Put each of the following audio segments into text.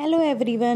hello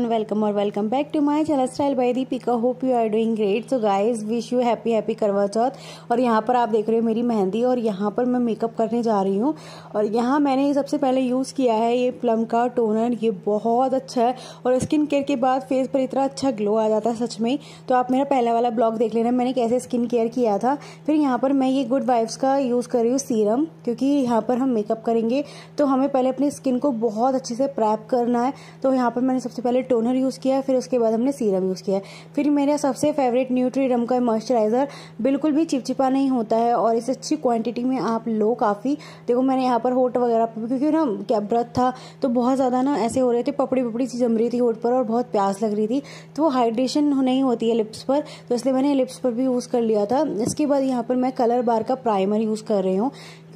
welcome और welcome back to to my style style दी Deepika hope you are doing great so guys wish you happy happy Karwa Chauth और यहाँ पर आप देख रहे हो मेरी मेहंदी और यहाँ पर मैं मेकअप करने जा रही हूँ और यहाँ मैंने सबसे पहले यूज़ किया है ये प्लम का टोनर ये बहुत अच्छा है और स्किन केयर के बाद फेस पर इतना अच्छा ग्लो आ जाता है सच में तो आप मेरा पहला वाला ब्लॉग देख लेना मैंने कैसे स्किन केयर किया था फिर यहाँ पर मैं ये गुड वाइफ्स का यूज़ कर रही हूँ सीरम क्योंकि यहाँ पर हम मेकअप करेंगे तो हमें पहले अपनी स्किन को बहुत अच्छे से प्रैप करना है तो यहाँ यहाँ पर मैंने सबसे पहले टोनर यूज़ किया फिर उसके बाद हमने सीरम यूज़ किया फिर मेरा सबसे फेवरेट न्यूट्रीरम का मॉइस्चराइज़र बिल्कुल भी चिपचिपा नहीं होता है और इस अच्छी क्वांटिटी में आप लो काफ़ी देखो मैंने यहाँ पर होट वगैरह पर क्योंकि ना क्या ब्रथ था तो बहुत ज़्यादा ना ऐसे हो रहे थे पपड़ी पपड़ी सी जम रही थी होट पर और बहुत प्यास लग रही थी तो वो हाइड्रेशन नहीं होती है लिप्स पर तो इसलिए मैंने लिप्स पर भी यूज़ कर लिया था इसके बाद यहाँ पर मैं कलर बार का प्राइमर यूज़ कर रही हूँ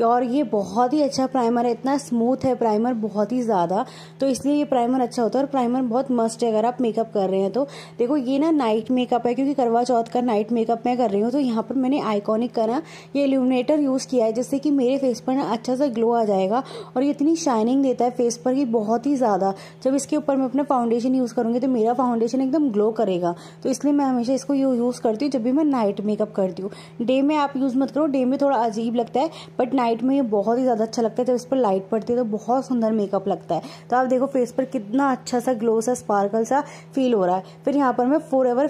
और ये बहुत ही अच्छा प्राइमर है इतना स्मूथ है प्राइमर बहुत ही ज़्यादा तो इसलिए ये प्राइमर अच्छा होता है और प्राइमर बहुत मस्ट है अगर आप मेकअप कर रहे हैं तो देखो ये ना नाइट मेकअप है क्योंकि करवा चौथ का नाइट मेकअप मैं कर रही हूँ तो यहाँ पर मैंने आइकॉनिक का ना ये इल्यूमिनेटर यूज़ किया है जिससे कि मेरे फेस पर ना अच्छा सा ग्लो आ जाएगा और ये इतनी शाइनिंग देता है फेस पर कि बहुत ही ज़्यादा जब इसके ऊपर मैं अपना फाउंडेशन यूज़ करूँगी तो मेरा फाउंडेशन एकदम ग्लो करेगा तो इसलिए मैं हमेशा इसको यूज़ करती हूँ जब भी मैं नाइट मेकअप करती हूँ डे में आप यूज़ मत करो डे में थोड़ा अजीब लगता है बट नाइट में ये बहुत ही ज़्यादा अच्छा लगता है जब इस पर लाइट पड़ती है तो बहुत सुंदर मेकअप लगता है तो आप देखो फेस पर कितना अच्छा सा ग्लो सा स्पार्कल सा फील हो रहा है फिर यहाँ पर मैं फोर एवर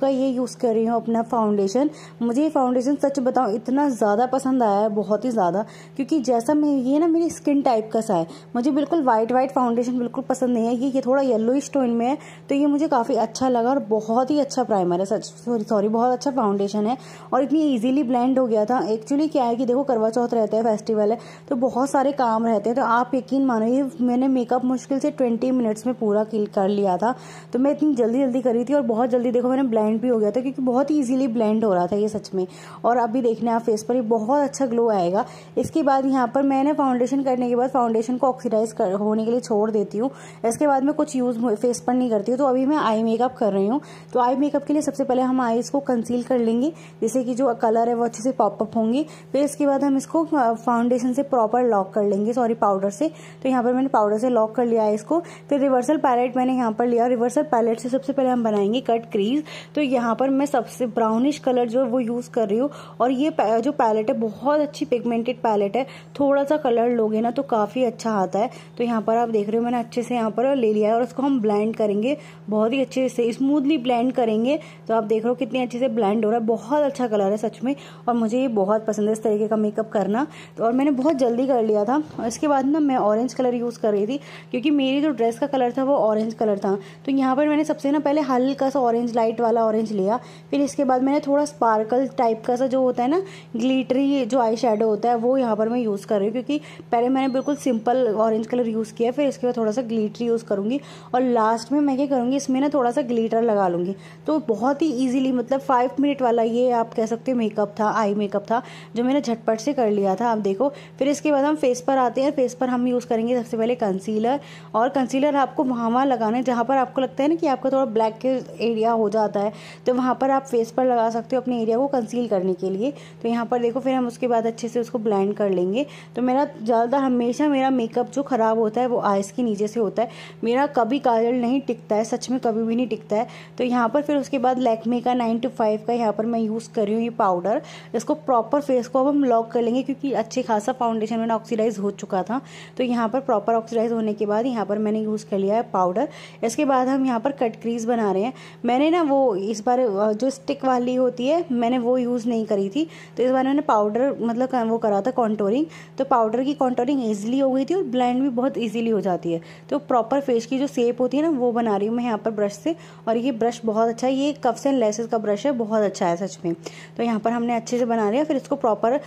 का ये यूज़ कर रही हूँ अपना फाउंडेशन मुझे ये फाउंडेशन सच बताऊँ इतना ज़्यादा पसंद आया है बहुत ही ज़्यादा क्योंकि जैसा मैं ये ना मेरी स्किन टाइप का सा है मुझे बिल्कुल वाइट वाइट फाउंडेशन बिल्कुल पसंद नहीं है ये ये थोड़ा येलो स्टोन में है तो ये मुझे काफ़ी अच्छा लगा और बहुत ही अच्छा प्राइमर है सच सॉरी सॉरी बहुत अच्छा फाउंडेशन है और इतनी ईजिली ब्लेंड हो गया था एक्चुअली क्या है कि देखो करवा चौथ रहता है फेस्टिवल है तो बहुत सारे काम रहते हैं तो आप यकीन मानो ये मैंने मेकअप मुश्किल से ट्वेंटी मिनट्स में पूरा कर लिया था तो मैं इतनी जल्दी जल्दी करी थी और बहुत जल्दी देखो मैंने ब्लैंड भी हो गया था क्योंकि बहुत ईजिली ब्लैंड हो रहा था ये सच में और अभी देखने आप फेस पर ये बहुत अच्छा ग्लो आएगा इसके बाद यहाँ पर मैंने फाउंडेशन करने के बाद फाउंडेशन को ऑक्सीडाइज होने के लिए छोड़ देती हूँ इसके बाद मैं कुछ यूज़ फेस पर नहीं करती हूँ तो अभी मैं आई मेकअप कर रही हूँ तो आई मेकअप के लिए सबसे पहले हम आईज को कंसील कर लेंगे जिससे कि जो कलर है वो अच्छे से पॉपअप होंगे फिर इसके बाद हम इसको फाउंडेशन से प्रॉपर लॉक कर लेंगे सॉरी पाउडर से तो यहाँ पर मैंने पाउडर से लॉक कर लिया है इसको फिर रिवर्सल पैलेट मैंने यहाँ पर लिया रिवर्सल पैलेट से सबसे पहले हम बनाएंगे कट क्रीज तो यहाँ पर मैं सबसे ब्राउनिश कलर जो है वो यूज़ कर रही हूँ और ये जो पैलेट है बहुत अच्छी पिगमेंटेड पैलेट है थोड़ा सा कलर लोगे ना तो काफ़ी अच्छा आता है तो यहाँ पर आप देख रहे हो मैंने अच्छे से यहाँ पर ले लिया है और उसको हम ब्लेंड करेंगे बहुत ही अच्छे से स्मूथली ब्लेंड करेंगे तो आप देख रहे हो कितने अच्छे से ब्लेंड हो रहा है बहुत अच्छा कलर है सच में और मुझे ये बहुत पसंद है इस तरीके का मेकअप करना तो और मैंने बहुत जल्दी कर लिया था और इसके बाद ना मैं ऑरेंज कलर यूज़ कर रही थी क्योंकि मेरी जो ड्रेस का कलर था वो ऑरेंज कलर था तो यहाँ पर मैंने सबसे ना पहले हल्का सा ऑरेंज लाइट वाला ऑरेंज लिया फिर इसके बाद मैंने थोड़ा स्पार्कल टाइप का सा जो होता है ना ग्लीटरी जो आई होता है वो यहाँ पर मैं यूज़ कर रही हूँ क्योंकि पहले मैंने बिल्कुल सिंपल ऑरेंज कलर यूज़ किया फिर इसके बाद थोड़ा सा ग्लीटरी यूज़ करूँगी और लास्ट में मैं क्या करूँगी इसमें ना थोड़ा सा ग्लीटर लगा लूँगी तो बहुत ही ईजिली मतलब फाइव मिनट वाला ये आप कह सकते हो मेकअप था आई मेकअप था जो मैंने झटपट से कर लिया था आप देखो फिर इसके बाद हम फेस पर आते हैं फेस पर हम यूज़ करेंगे सबसे पहले कंसीलर और कंसीलर आपको वहाँ वहाँ लगाना है जहाँ पर आपको लगता है ना कि आपका थोड़ा ब्लैक एरिया हो जाता है तो वहाँ पर आप फेस पर लगा सकते हो अपने एरिया को कंसील करने के लिए तो यहाँ पर देखो फिर हम उसके बाद अच्छे से उसको ब्लैंड कर लेंगे तो मेरा ज़्यादा हमेशा मेरा मेकअप जो ख़राब होता है वो आइस के नीचे से होता है मेरा कभी काजल नहीं टिकता है सच में कभी भी नहीं टिकता है तो यहाँ पर फिर उसके बाद लैकमे का नाइन टू फाइव का यहाँ पर मैं यूज़ कर रही हूँ ये पाउडर इसको प्रॉपर फेस को अब हम लॉक कर लेंगे क्योंकि काफ़ी अच्छे खासा फाउंडेशन मेरा ऑक्सीडाइज हो चुका था तो यहाँ पर प्रॉपर ऑक्सीडाइज होने के बाद यहाँ पर मैंने यूज़ कर लिया है पाउडर इसके बाद हम यहाँ पर कट क्रीज बना रहे हैं मैंने ना वो इस बार जो स्टिक वाली होती है मैंने वो यूज़ नहीं करी थी तो इस बार मैंने पाउडर मतलब वो करा था कॉन्टोरिंग तो पाउडर की कॉन्टोरिंग ईजिली हो गई थी और ब्लैंड भी बहुत ईजिली हो जाती है तो प्रॉपर फेस की जो सेप होती है ना वो बना रही हूँ मैं यहाँ पर ब्रश से और ये ब्रश बहुत अच्छा है ये कफ्स एंड लेसेस का ब्रश है बहुत अच्छा है सच में तो यहाँ पर हमने अच्छे से बना लिया फिर इसको प्रॉपर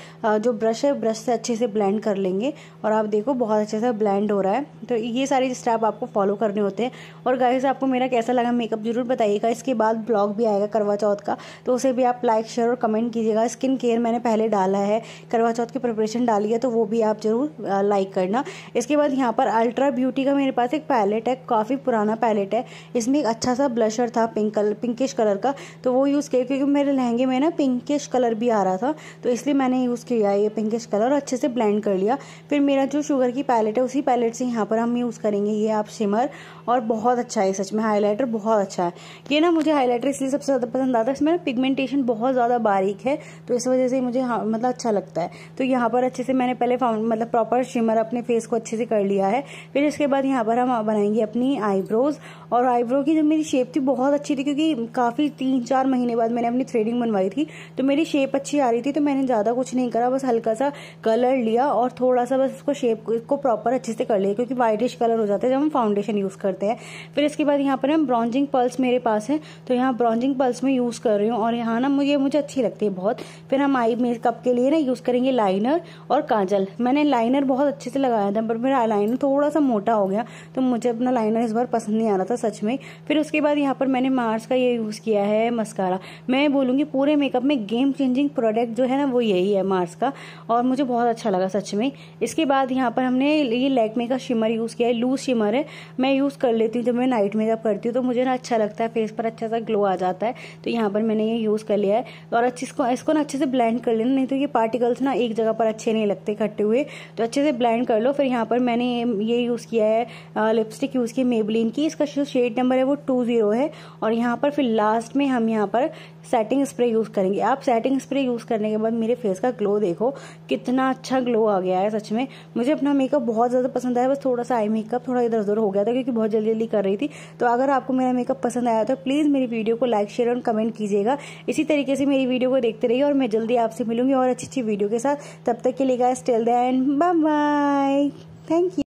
जो ब्रश है से ब्रश से अच्छे से ब्लेंड कर लेंगे और आप देखो बहुत अच्छे से ब्लेंड हो रहा है तो ये सारे स्टेप आपको फॉलो करने होते हैं और गाइज आपको मेरा कैसा लगा मेकअप जरूर बताइएगा इसके बाद ब्लॉग भी आएगा करवा चौथ का तो उसे भी आप लाइक शेयर और कमेंट कीजिएगा स्किन केयर मैंने पहले डाला है करवा चौथ की प्रिपरेशन डाली है तो वो भी आप ज़रूर लाइक करना इसके बाद यहाँ पर अल्ट्रा ब्यूटी का मेरे पास एक पैलेट है काफ़ी पुराना पैलेट है इसमें एक अच्छा सा ब्लशर था पिंक कलर पिंकिश कलर का तो वो यूज़ किया क्योंकि मेरे लहंगे में ना पिंकिश कलर भी आ रहा था तो इसलिए मैंने यूज़ किया ये पिंक पिंकिश कलर अच्छे से ब्लेंड कर लिया फिर मेरा जो शुगर की पैलेट है उसी पैलेट से यहाँ पर हम यूज़ करेंगे ये आप शिमर और बहुत अच्छा है सच में हाईलाइटर बहुत अच्छा है ये ना मुझे हाईलाइटर इसलिए सबसे ज़्यादा पसंद आता है इसमें पिगमेंटेशन बहुत ज़्यादा बारीक है तो इस वजह से मुझे हाँ, मतलब अच्छा लगता है तो यहाँ पर अच्छे से मैंने पहले मतलब प्रॉपर शिमर अपने फेस को अच्छे से कर लिया है फिर इसके बाद यहाँ पर हम बनाएंगे अपनी आईब्रोज और आईब्रो की जो मेरी शेप थी बहुत अच्छी थी क्योंकि काफ़ी तीन चार महीने बाद मैंने अपनी थ्रेडिंग बनवाई थी तो मेरी शेप अच्छी आ रही थी तो मैंने ज़्यादा कुछ नहीं करा बस हल्का सा कलर लिया और थोड़ा सा बस उसको शेप इसको प्रॉपर अच्छे से कर लिया क्योंकि वाइटिश कलर हो जाता है जब हम फाउंडेशन यूज़ करते हैं फिर इसके बाद यहाँ पर हम ब्रॉन्जिंग पल्स मेरे पास है तो यहाँ ब्रॉन्जिंग पल्स में यूज़ कर रही हूँ और यहाँ ना मुझे मुझे अच्छी लगती है बहुत फिर हम आई मेकअप के लिए ना यूज़ करेंगे लाइनर और काजल मैंने लाइनर बहुत अच्छे से लगाया था पर मेरा लाइनर थोड़ा सा मोटा हो गया तो मुझे अपना लाइनर इस बार पसंद नहीं आ रहा था सच में फिर उसके बाद यहाँ पर मैंने मार्स का ये यूज़ किया है मस्कारा मैं बोलूंगी पूरे मेकअप में गेम चेंजिंग प्रोडक्ट जो है ना वो यही है मार्स का और मुझे बहुत अच्छा लगा सच में इसके बाद यहाँ पर हमने ये लैकमे का शिमर यूज़ किया है लूज शिमर है मैं यूज़ कर लेती हूँ जब मैं नाइट मेकअप करती हूँ तो मुझे ना अच्छा लगता है फेस पर अच्छा सा ग्लो आ जाता है तो यहाँ पर मैंने ये यूज़ कर लिया है और अच्छे इसको इसको ना अच्छे से ब्लैंड कर लेना नहीं तो ये पार्टिकल्स ना एक जगह पर अच्छे नहीं लगते इकट्ठे हुए तो अच्छे से ब्लैंड कर लो फिर यहाँ पर मैंने ये यूज़ किया है लिपस्टिक यूज़ की मेबलिन की इसका जो शेड नंबर है वो टू ज़ीरो है और यहाँ पर फिर लास्ट में हम यहाँ पर सेटिंग स्प्रे यूज़ करेंगे आप सेटिंग स्प्रे यूज़ करने के बाद मेरे फेस का ग्लो देखो कितना अच्छा ग्लो आ गया है सच में मुझे अपना मेकअप बहुत ज़्यादा पसंद आया बस थोड़ा सा आई मेकअप थोड़ा इधर उधर हो गया था क्योंकि बहुत जल्दी जल्दी कर रही थी तो अगर आपको मेरा मेकअप पसंद आया तो प्लीज़ मेरी वीडियो को लाइक शेयर और कमेंट कीजिएगा इसी तरीके से मेरी वीडियो को देखते रहिए और मैं जल्दी आपसे मिलूंगी और अच्छी अच्छी वीडियो के साथ तब तक के लिए गाय स्टेल द एंड बाय थैंक यू